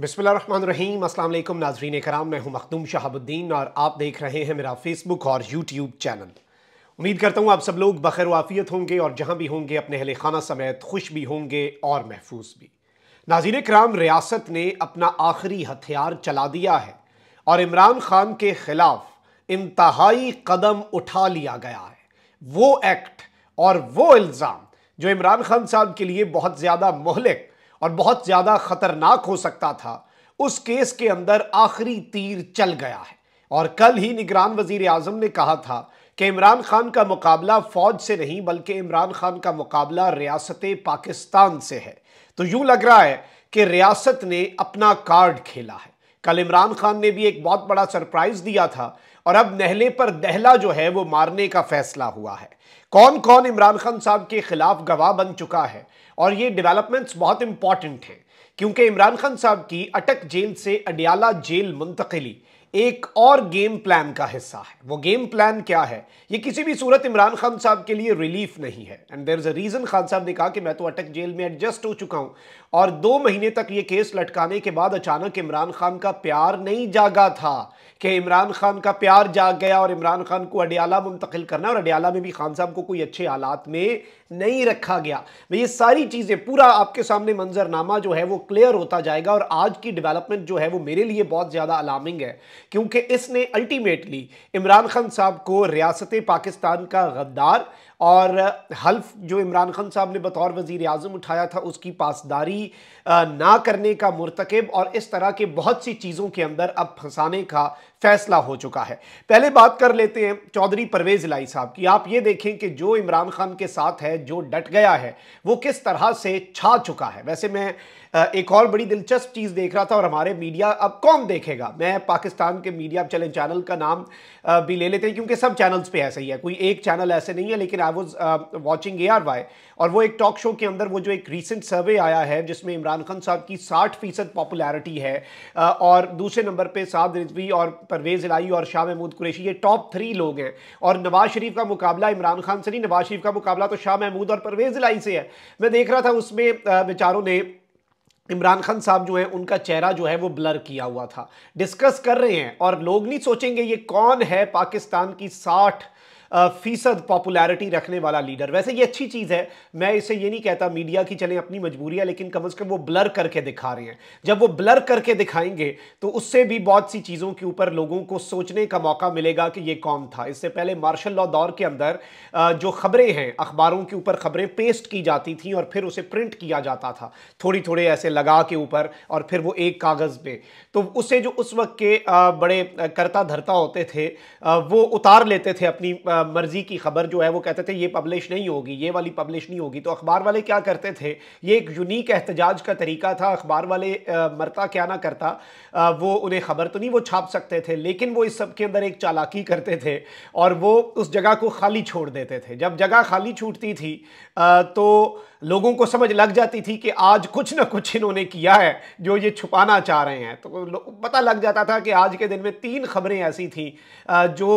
बिसमीम अल्लाम नाजरीन कराम मैं हूं मखदूम शहाबुद्दीन और आप देख रहे हैं मेरा फेसबुक और यूट्यूब चैनल उम्मीद करता हूं आप सब लोग बखैर वाफियत होंगे और जहां भी होंगे अपने अहल खाना समेत खुश भी होंगे और महफूज भी नाजीन कराम रियासत ने अपना आखिरी हथियार चला दिया है और इमरान खान के ख़िलाफ़ इंतहाई कदम उठा लिया गया है वो एक्ट और वो इल्ज़ाम जो इमरान खान साहब के लिए बहुत ज़्यादा मोहलिक और बहुत ज़्यादा खतरनाक हो सकता था उस केस के अंदर आखिरी तीर चल गया है और कल ही निगरान वजीर आजम ने कहा था कि इमरान खान का मुकाबला फ़ौज से नहीं बल्कि इमरान खान का मुकाबला रियासत पाकिस्तान से है तो यूं लग रहा है कि रियासत ने अपना कार्ड खेला है कल इमरान खान ने भी एक बहुत बड़ा सरप्राइज दिया था और अब नहले पर दहला जो है वो मारने का फैसला हुआ है कौन कौन इमरान खान साहब के खिलाफ गवाह बन चुका है और ये डेवलपमेंट्स बहुत इंपॉर्टेंट हैं क्योंकि इमरान खान साहब की अटक जेल से अडियाला जेल मुंतकली एक और गेम प्लान का हिस्सा है वो गेम प्लान क्या है ये किसी भी सूरत इमरान खान साहब के लिए रिलीफ नहीं है and there is a reason Khan साहब ने कहा कि मैं तो अटक जेल में एडजस्ट हो चुका हूं और दो महीने तक ये केस लटकाने के बाद अचानक इमरान खान का प्यार नहीं जागा था कि इमरान खान का प्यार जाग गया और इमरान खान को अडयाला मुंतकिल करना और अडयाला में भी खान साहब को कोई अच्छे हालात में नहीं रखा गया ये सारी चीज़ें पूरा आपके सामने मंजरनामा जो है वो क्लियर होता जाएगा और आज की डेवलपमेंट जो है वो मेरे लिए बहुत ज़्यादा अलार्मिंग है क्योंकि इसने अल्टीमेटली इमरान खान साहब को रियासत पाकिस्तान का गद्दार और हल्फ जो इमरान खान साहब ने बतौर वज़ी अजम उठाया था उसकी पासदारी ना करने का मरतकब और इस तरह के बहुत सी चीज़ों के अंदर अब फंसाने का फैसला हो चुका है पहले बात कर लेते हैं चौधरी परवेज़ लाई साहब की आप ये देखें कि जो इमरान खान के साथ है जो डट गया है वो किस तरह से छा चुका है वैसे मैं एक और बड़ी दिलचस्प चीज़ देख रहा था और हमारे मीडिया अब कौन देखेगा मैं पाकिस्तान के मीडिया अब चैनल का नाम भी ले लेते हैं क्योंकि सब चैनल्स पर ऐसा ही है कोई एक चैनल ऐसे नहीं है लेकिन I was watching A R Y और वो एक टॉक शो के अंदर वो जो एक रिसेंट सर्वे आया है जिसमें इमरान खान साहब की साठ फीसद पॉपुलैरिटी है uh, और दूसरे नंबर पर साद रिजवी और परवेज़ इलाई और शाह महमूद कुरेशी ये टॉप थ्री लोग हैं और नवाज शरीफ का मुकाबला इमरान खान से नहीं नवाज शरीफ का मुकाबला तो शाह महमूद और परवेज़ इलाई से है मैं देख रहा था उसमें uh, बेचारों ने इमरान खान साहब जो है उनका चेहरा जो है वो ब्लर किया हुआ था डिस्कस कर रहे हैं और लोग नहीं सोचेंगे ये कौन है पाकिस्तान की साठ फीसद पॉपुलैरिटी रखने वाला लीडर वैसे ये अच्छी चीज़ है मैं इसे ये नहीं कहता मीडिया की चले अपनी मजबूरी है लेकिन कम अज़ कम वो ब्लर करके दिखा रहे हैं जब वो ब्लर करके दिखाएंगे तो उससे भी बहुत सी चीज़ों के ऊपर लोगों को सोचने का मौका मिलेगा कि ये कौन था इससे पहले मार्शल लॉ दौर के अंदर जो खबरें हैं अखबारों के ऊपर खबरें पेस्ट की जाती थी और फिर उसे प्रिंट किया जाता था थोड़ी थोड़े ऐसे लगा के ऊपर और फिर वो एक कागज़ पे तो उसे जो उस वक्त के बड़े करता धरता होते थे वो उतार लेते थे अपनी मर्जी की खबर जो है वो कहते थे ये पब्लिश नहीं होगी ये वाली पब्लिश नहीं होगी तो अखबार वाले क्या करते थे ये एक यूनिक एहतजाज का तरीका था अखबार वाले आ, मरता क्या ना करता आ, वो उन्हें खबर तो नहीं वो छाप सकते थे लेकिन वो इस सब के अंदर एक चालाकी करते थे और वो उस जगह को खाली छोड़ देते थे जब जगह खाली छूटती थी आ, तो लोगों को समझ लग जाती थी कि आज कुछ ना कुछ इन्होंने किया है जो ये छुपाना चाह रहे हैं तो पता लग जाता था कि आज के दिन में तीन खबरें ऐसी थी जो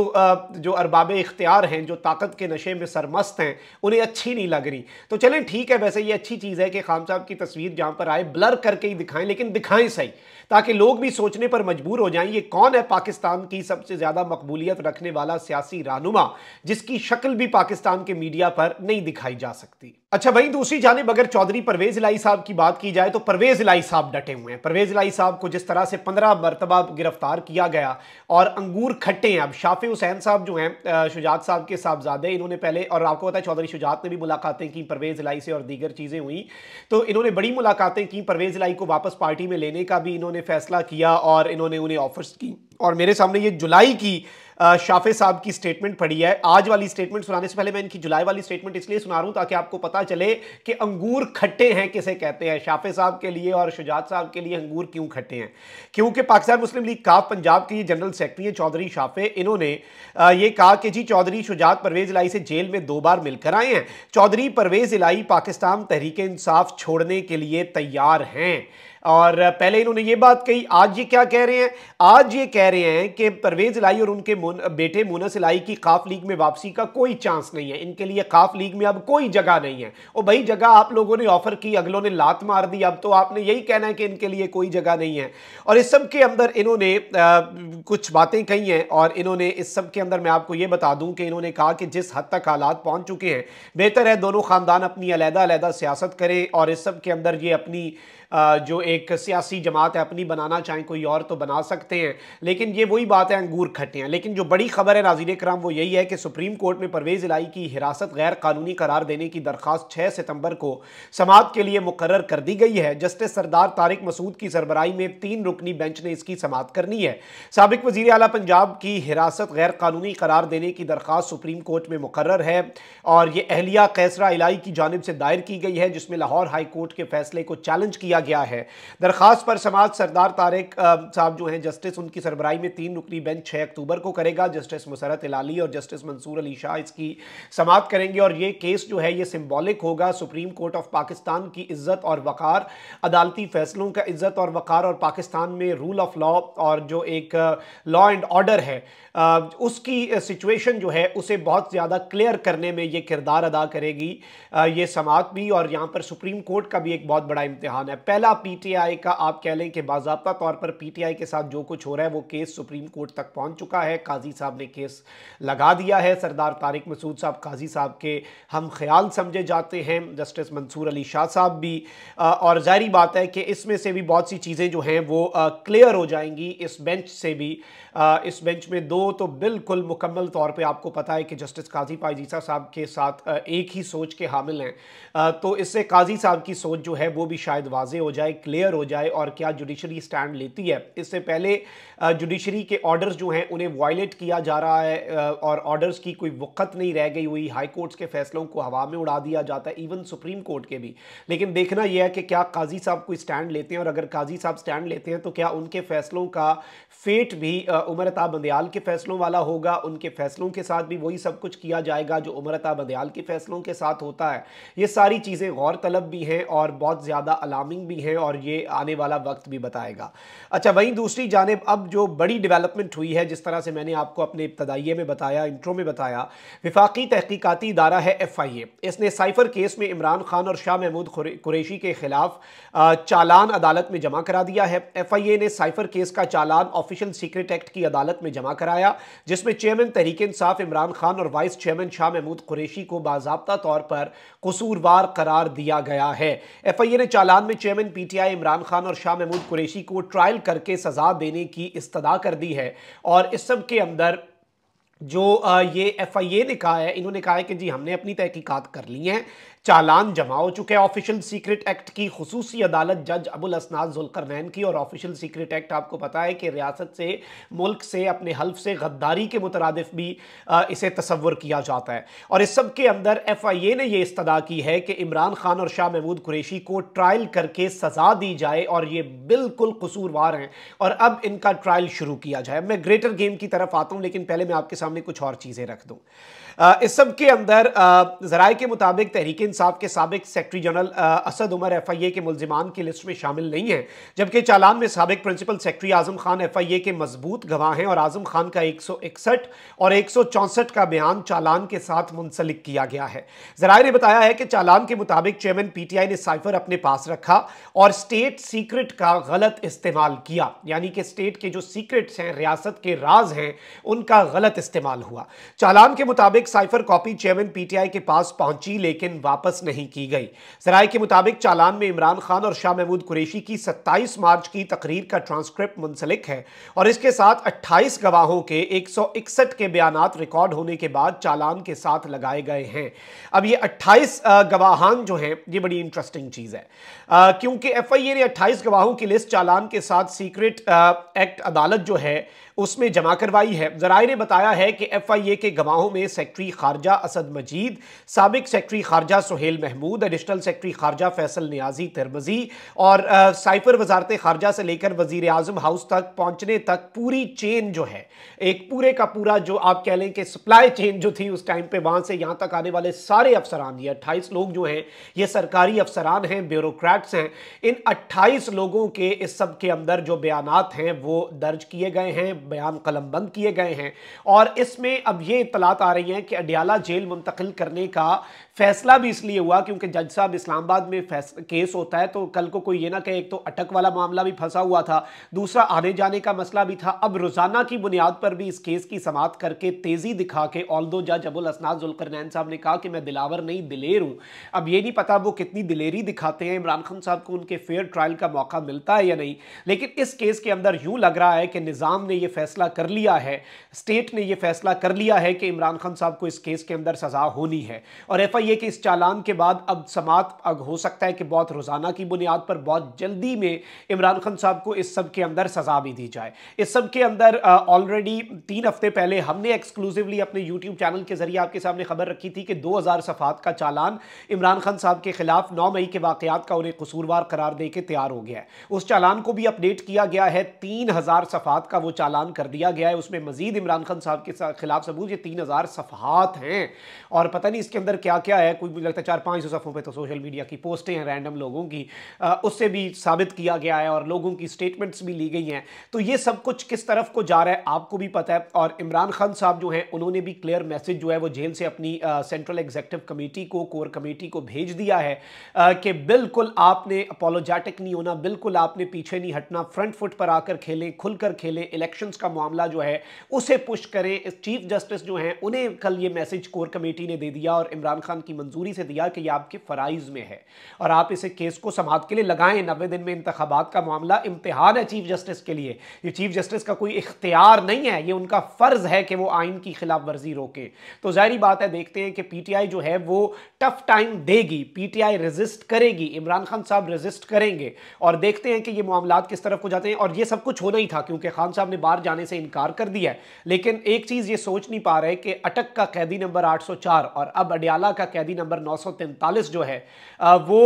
जो अरबाब इख्तियार बेकार हैं जो ताकत के नशे में सरमस्त हैं उन्हें अच्छी नहीं लग रही तो चलें ठीक है वैसे ये अच्छी चीज़ है कि खान साहब की तस्वीर जहाँ पर आए ब्लर करके ही दिखाएं लेकिन दिखाएं सही ताकि लोग भी सोचने पर मजबूर हो जाएं ये कौन है पाकिस्तान की सबसे ज़्यादा मकबूलियत रखने वाला सियासी रहनुमा जिसकी शक्ल भी पाकिस्तान के मीडिया पर नहीं दिखाई जा सकती अच्छा वहीं दूसरी जानब अगर चौधरी परवेज लाई साहब की बात की जाए तो परवेज लाई साहब डटे हुए हैं परवेज लाई साहब को जिस तरह से पंद्रह मरतबा गिरफ्तार किया गया और अंगूर खट्टे हैं अब शाफी हुसैन साहब जो हैं शुजात साहब के साहबजादे इन्होंने पहले और आपको पता है चौधरी शुजात ने भी मुलाकातें की परवेज लाई से और दीगर चीज़ें हुई तो इन्होंने बड़ी मुलाकातें की परवेज लाई को वापस पार्टी में लेने का भी इन्होंने फैसला किया और इन्होंने उन्हें ऑफर्स की और मेरे सामने ये जुलाई की शाफे साहब की स्टेटमेंट पढ़ी है आज वाली स्टेटमेंट सुनाने से पहले मैं इनकी जुलाई वाली स्टेटमेंट इसलिए सुना रहा हूँ ताकि आपको पता चले कि अंगूर खट्टे हैं किसे कहते हैं शाफे साहब के लिए और शुजात साहब के लिए अंगूर क्यों खट्टे हैं क्योंकि पाकिस्तान मुस्लिम लीग काफ पंजाब के जनरल सेक्रेटरी हैं चौधरी शाफे इन्होंने ये कहा कि जी चौधरी शुजात परवेज इलाई से जेल में दो बार मिलकर आए हैं चौधरी परवेज इलाई पाकिस्तान तहरीक इंसाफ छोड़ने के लिए तैयार हैं और पहले इन्होंने ये बात कही आज ये क्या कह रहे हैं आज ये कह रहे हैं कि परवेज लाई और उनके मुन, बेटे मोनस लाई की काफ लीग में वापसी का कोई चांस नहीं है इनके लिए काफ लीग में अब कोई जगह नहीं है और भाई जगह आप लोगों ने ऑफर की अगलों ने लात मार दी अब तो आपने यही कहना है कि इनके लिए कोई जगह नहीं है और इस सब के अंदर इन्होंने कुछ बातें कही हैं और इन्होंने इस सब के अंदर मैं आपको ये बता दूं कि इन्होंने कहा कि जिस हद तक हालात पहुंच चुके हैं बेहतर है दोनों खानदान अपनी अलहदा अलहदा सियासत करें और इस सब के अंदर ये अपनी जो एक सियासी जमात है अपनी बनाना चाहें कोई और तो बना सकते हैं लेकिन ये वही बात है अंगूर खट्टे हैं लेकिन जो बड़ी खबर है नाजीर कराम वो यही है कि सुप्रीम कोर्ट में परवेज़ इलाई की हिरासत गैर कानूनी करार देने की दरख्वास्त छः सितम्बर को समात के लिए मुकर कर दी गई है जस्टिस सरदार तारिक मसूद की सरबराई में तीन रुकनी बेंच ने इसकी समात करनी है सबक वजी अला पंजाब की हिरासत गैर कानूनी करार देने की दरख्वास्त सुप्रीम कोर्ट में मुकर है और ये अहलिया कैसरा इलाई की जानब से दायर की गई है जिसमें लाहौर हाई कोर्ट के फैसले को चैलेंज किया गया है दरखास्त पर समाज सरदार तारिक साहब जो हैं जस्टिस उनकी सरबराई में तीन रुकनी बेंच छः अक्टूबर को करेगा जस्टिस मुसरत लाली और जस्टिस मंसूर अली शाह इसकी समाप्त करेंगे और ये केस जो है ये सिम्बॉलिक होगा सुप्रीम कोर्ट ऑफ पाकिस्तान की इज्जत और वक़ार अदालती फैसलों का इज्जत और वक़ार और पाकिस्तान में रूल ऑफ लॉ और जो एक लॉ एंड ऑर्डर है उसकी सिचुएशन जो है उसे बहुत ज़्यादा क्लियर करने में ये किरदार अदा करेगी ये समात भी और यहाँ पर सुप्रीम कोर्ट का भी एक बहुत बड़ा इम्तहान है पहला पीटीआई का आप कह लें कि बाबा तौर पर पीटीआई के साथ जो कुछ हो रहा है वो केस सुप्रीम कोर्ट तक पहुंच चुका है काजी साहब ने केस लगा दिया है सरदार तारिक मसूद साहब काजी साहब के हम ख्याल समझे जाते हैं जस्टिस मंसूर अली शाह साहब भी और जाहरी बात है कि इसमें से भी बहुत सी चीज़ें जो हैं वो क्लियर हो जाएंगी इस बेंच से भी इस बेंच में दो तो बिल्कुल मुकम्मल तौर पर आपको पता है कि जस्टिस काजी पाजीसा साहब के साथ एक ही सोच के हामिल हैं तो इससे काजी साहब की सोच जो है वो भी शायद वाज वाजे हो जाए क्लियर हो जाए और क्या जुडिशरी स्टैंड लेती है इससे पहले जुडिशरी के ऑर्डर्स जो हैं उन्हें वायलेट किया जा रहा है और ऑर्डर्स की कोई वक्त नहीं रह गई हुई हाई कोर्ट्स के फैसलों को हवा में उड़ा दिया जाता है इवन सुप्रीम कोर्ट के भी लेकिन देखना यह है कि क्या काजी साहब कोई स्टैंड लेते हैं और अगर काजी साहब स्टैंड लेते हैं तो क्या उनके फैसलों का फेट भी उमरता बंदयाल के फैसलों वाला होगा उनके फैसलों के साथ भी वही सब कुछ किया जाएगा जो उमरता बंदयाल के फैसलों के साथ होता है ये सारी चीज़ें गौरतलब भी हैं और बहुत ज़्यादा अलार्मिंग भी हैं और ये आने वाला वक्त भी बताएगा अच्छा वहीं दूसरी जानब अब जो बड़ी डेवलपमेंट हुई है जिस तरह से मैंने आपको अपने इब्तदाइये में बताया इंट्रो में बताया विफाकी तहकीकती इदारा है एफ आई ए इसने साइफर केस में इमरान खान और शाह महमूद कुरेशी के खिलाफ चालान अदालत में जमा करा दिया है एफ आई ए ने साइफर केस का चालान ऑफिशियल सीक्रेट एक्ट की अदालत में जमा कराया जिसमें चेयरमैन तहरीक इंसाफ इमरान खान और वाइस चेयरमैन शाह महमूद कुरेशी को बाबा तौर पर कसूरवार करार दिया गया है एफ आई ए ने चालान में chairman chairman PTI Imran Khan और शाह महमूद कुरैशी को ट्रायल करके सज़ा देने की इस्तदा कर दी है और इस सब के अंदर जो ये एफ आई ए ने कहा है इन्होंने कहा है कि जी हमने अपनी तहकीकात कर ली हैं चालान जमा हो चुके हैं ऑफिशियल सीक्रेट एक्ट की खसूसी अदालत जज अबुल असनाद जुलकरनैन की और ऑफिशियल सीक्रेट एक्ट आपको पता है कि रियासत से मुल्क से अपने हल्फ से गद्दारी के मुतरद भी इसे तस्वर किया जाता है और इस सब के अंदर एफ आई ए ने यह इस्तः की है कि इमरान खान और शाह महमूद कुरेशी को ट्रायल करके सजा दी जाए और ये बिल्कुल कसूरवार हैं और अब इनका ट्रायल शुरू किया जाए मैं ग्रेटर गेम की तरफ आता हूँ लेकिन पहले मैं आपके सामने कुछ और चीज़ें रख दूँ इस सब के अंदर जराए के मुताबिक तहरीक इंसाफ के सबक secretary general Asad Umar F I A के मुलजमान की लिस्ट में शामिल नहीं है जबकि चालान में सबक principal secretary Azam Khan F I A के मजबूत गवाह हैं और आजम खान का एक सौ इकसठ और एक सौ चौंसठ का बयान चालान के साथ मुंसलिक किया गया है जराए ने बताया है कि चालान के मुताबिक चेयरमैन पी टी आई ने साइफर अपने पास रखा और स्टेट सीक्रेट का गलत इस्तेमाल किया यानी कि स्टेट के जो सीक्रेट्स हैं रियासत के राज हैं उनका गलत इस्तेमाल हुआ चालान के मुताबिक एक साइफर कॉपी चेयरमैन पीटीआई के पास पहुंची लेकिन वापस नहीं की गई जराये के मुताबिक चालान में इमरान खान और शाह महमूद कुरेशी की 27 मार्च की तकरीर का ट्रांसक्रिप्ट मुंसलिक है और इसके साथ 28 गवाहों के 161 के बयान रिकॉर्ड होने के बाद चालान के साथ लगाए गए हैं अब ये अट्ठाईस गवाहान जो है ये बड़ी इंटरेस्टिंग चीज़ है क्योंकि एफ ने अट्ठाईस गवाहों की लिस्ट चालान के साथ सीक्रेट एक्ट अदालत जो है उसमें जमा करवाई है जराये ने बताया है कि एफ आई ए के गवाहों में सेक्रेटरी खारजा असद मजीद सबक सेक्रेटरी खारजा सुहेल महमूद एडिशनल सेक्रटरी खारजा फैसल न्याजी तिरमजी और साइफर वजारत खारजा से लेकर वजीर अजम हाउस तक पहुँचने तक पूरी चेन जो है एक पूरे का पूरा जो आप कह लें कि सप्लाई चेन जो थी उस टाइम पर वहाँ से यहाँ तक आने वाले सारे अफसरान ये अट्ठाईस लोग जो हैं ये सरकारी अफसरान हैं ब्यूरोक्रैट्स हैं इन अट्ठाईस लोगों के इस सब के अंदर जो बयान हैं वो दर्ज किए गए हैं बयान कलम बंद किए गए हैं और इसमें अब ये इतलात आ रही हैं कि अडियाला जेल मुंतकिल करने का फैसला भी इसलिए हुआ क्योंकि जज साहब इस्लामाबाद में केस होता है तो कल को कोई ये ना कहे एक तो अटक वाला मामला भी फंसा हुआ था दूसरा आने जाने का मसला भी था अब रोज़ाना की बुनियाद पर भी इस केस की समाप्त करके तेज़ी दिखा के ऑल दो जज अबुल असनाद जुलकरनैन साहब ने कहा कि मैं दिलावर नहीं दिलेर हूँ अब ये नहीं पता वो कितनी दिलेरी दिखाते हैं इमरान खान साहब को उनके फेयर ट्रायल का मौका मिलता है या नहीं लेकिन इस केस के अंदर यूँ लग रहा है कि निज़ाम ने यह फैसला कर लिया है स्टेट ने यह फैसला कर लिया है कि इमरान खान साहब को इस केस के अंदर सज़ा होनी है और एफ ये कि इस चालान के बाद अब समात अग हो सकता है कि बहुत रोज़ाना की बुनियाद पर बहुत जल्दी में इमरान खान साहब को इस सब के अंदर सज़ा भी दी जाए इस सब के अंदर ऑलरेडी तीन हफ्ते पहले हमने एक्सक्लूसिवली अपने यूट्यूब चैनल के ज़रिए आपके सामने खबर रखी थी कि दो हज़ार सफ़ात का चालान इमरान खान साहब के ख़िलाफ़ नौ मई के वाकत का उन्हें कसूरवार करार दे के तैयार हो गया है उस चालान को भी अपडेट किया गया है तीन हज़ार सफ़ात का वो चालान कर दिया गया है उसमें मजीद इमरान खान साहब के खिलाफ सबूत ये तीन हज़ार सफ़ात हैं और पता नहीं इसके अंदर क्या क्या किया है कुछ भी लगता है चार पाँच सौ सफ़ों पर तो सोशल मीडिया की पोस्टें हैं रैंडम लोगों की आ, उससे भी साबित किया गया है और लोगों की स्टेटमेंट्स भी ली गई हैं तो ये सब कुछ किस तरफ को जा रहा है आपको भी पता है और इमरान खान साहब जो हैं उन्होंने भी क्लियर मैसेज जो है वो जेल से अपनी सेंट्रल एग्जेक्टिव कमेटी को कोर कमेटी को भेज दिया है कि बिल्कुल आपने अपोलोजैटिक नहीं होना बिल्कुल आपने पीछे नहीं हटना फ्रंट फुट पर आकर खेलें खुलकर खेलें इलेक्शंस का मामला जो है उसे पुश करें चीफ जस्टिस जो हैं उन्हें कल ये मैसेज कोर कमेटी ने दे दिया और इमरान खान की मंजूरी से दिया कि यह आपके फ़राइज़ में है और आप इसे केस को समाप्त के लिए लगाएं नबे दिन में इंतबात का मामला इम्तहान है चीफ जस्टिस के लिए ये चीफ जस्टिस का कोई इख्तियार नहीं है ये उनका फ़र्ज़ है कि वो आइन की खिलाफ वर्जी रोके तो जाहरी बात है देखते हैं कि पी जो है वो टफ टाइम देगी पी रेजिस्ट करेगी इमरान खान साहब रेजिस्ट करेंगे और देखते हैं कि ये मामला किस तरफ को जाते हैं और ये सब कुछ होना ही था क्योंकि खान साहब ने बाहर जाने से इनकार कर दिया है लेकिन एक चीज़ ये सोच नहीं पा रहे कि अटक का कैदी नंबर 804 और अब अडियाला का कैदी नंबर 943 जो है वो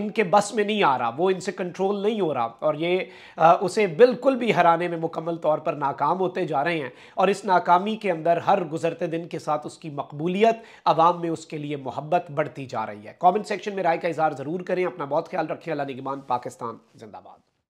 इनके बस में नहीं आ रहा वो इनसे कंट्रोल नहीं हो रहा और ये उसे बिल्कुल भी हराने में मुकम्मल तौर पर नाकाम होते जा रहे हैं और इस नाकामी के अंदर हर गुजरते दिन के साथ उसकी मकबूलियत आवाम में उसके लिए मोहब्बत बढ़ती जा रही है कॉमेंट सेक्शन में राय का इजहार ज़रूर करें अपना बहुत ख्याल रखें अला निगमान पाकिस्तान जिंदाबाद